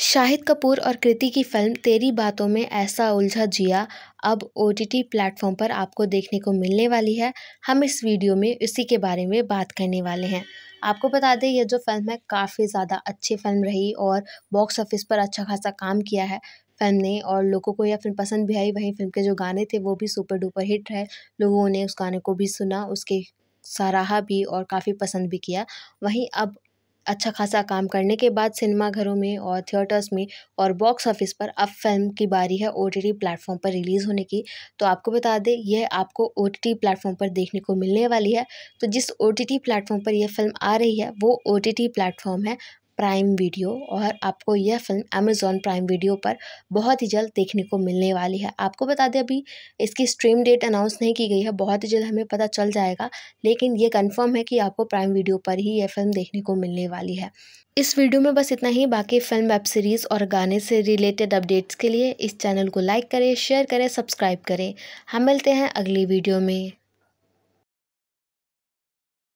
शाहिद कपूर और कृति की फिल्म तेरी बातों में ऐसा उलझा जिया अब ओ टी प्लेटफॉर्म पर आपको देखने को मिलने वाली है हम इस वीडियो में इसी के बारे में बात करने वाले हैं आपको बता दें यह जो फिल्म है काफ़ी ज़्यादा अच्छी फिल्म रही और बॉक्स ऑफिस पर अच्छा खासा काम किया है फिल्म ने और लोगों को यह फिल्म पसंद भी आई वहीं फिल्म के जो गाने थे वो भी सुपर डुपर हिट रहे लोगों ने उस गाने को भी सुना उसके सराहा भी और काफ़ी पसंद भी किया वहीं अब अच्छा खासा काम करने के बाद सिनेमाघरों में और थिएटर्स में और बॉक्स ऑफिस पर अब फिल्म की बारी है ओ टी प्लेटफॉर्म पर रिलीज़ होने की तो आपको बता दें यह आपको ओ टी टी प्लेटफॉर्म पर देखने को मिलने वाली है तो जिस ओ टी टी प्लेटफॉर्म पर यह फिल्म आ रही है वो ओ टी टी प्लेटफॉर्म है प्राइम वीडियो और आपको यह फ़िल्म अमेज़ॉन प्राइम वीडियो पर बहुत ही जल्द देखने को मिलने वाली है आपको बता दें अभी इसकी स्ट्रीम डेट अनाउंस नहीं की गई है बहुत ही जल्द हमें पता चल जाएगा लेकिन ये कंफर्म है कि आपको प्राइम वीडियो पर ही यह फ़िल्म देखने को मिलने वाली है इस वीडियो में बस इतना ही बाकी फिल्म वेब सीरीज़ और गाने से रिलेटेड अपडेट्स के लिए इस चैनल को लाइक करें शेयर करें सब्सक्राइब करें हम मिलते हैं अगली वीडियो में